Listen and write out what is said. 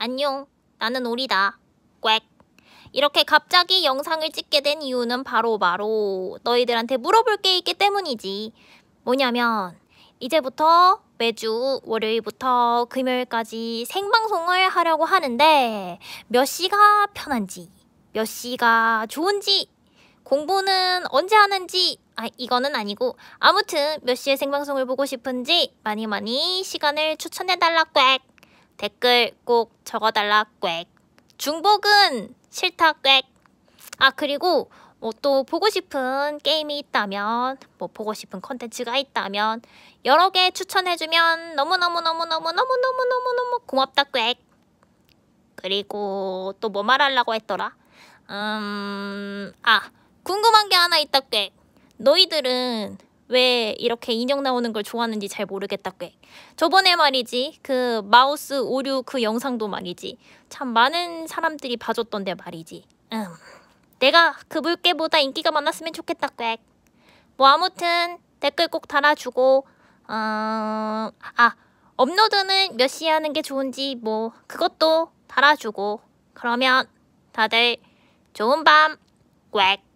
안녕, 나는 오리다. 꽥. 이렇게 갑자기 영상을 찍게 된 이유는 바로 바로 너희들한테 물어볼 게 있기 때문이지. 뭐냐면 이제부터 매주 월요일부터 금요일까지 생방송을 하려고 하는데 몇 시가 편한지, 몇 시가 좋은지, 공부는 언제 하는지, 아, 이거는 아니고 아무튼 몇 시에 생방송을 보고 싶은지 많이 많이 시간을 추천해달라 꽥. 댓글 꼭 적어달라 꽥. 중복은 싫다 꽥. 아 그리고 뭐 또 보고 싶은 게임이 있다면 뭐 보고 싶은 컨텐츠가 있다면 여러 개 추천해주면 너무너무너무너무너무너무너무너무 고맙다 꽥. 그리고 또 뭐 말하려고 했더라? 음... 아 궁금한 게 하나 있다 꽥. 너희들은 왜 이렇게 인형 나오는 걸 좋아하는지 잘 모르겠다 꽤 저번에 말이지 그 마우스 오류 그 영상도 말이지 참 많은 사람들이 봐줬던데 말이지 음 내가 그 물개보다 인기가 많았으면 좋겠다 꽤뭐 아무튼 댓글 꼭 달아주고 어아 업로드는 몇 시에 하는 게 좋은지 뭐 그것도 달아주고 그러면 다들 좋은 밤꽥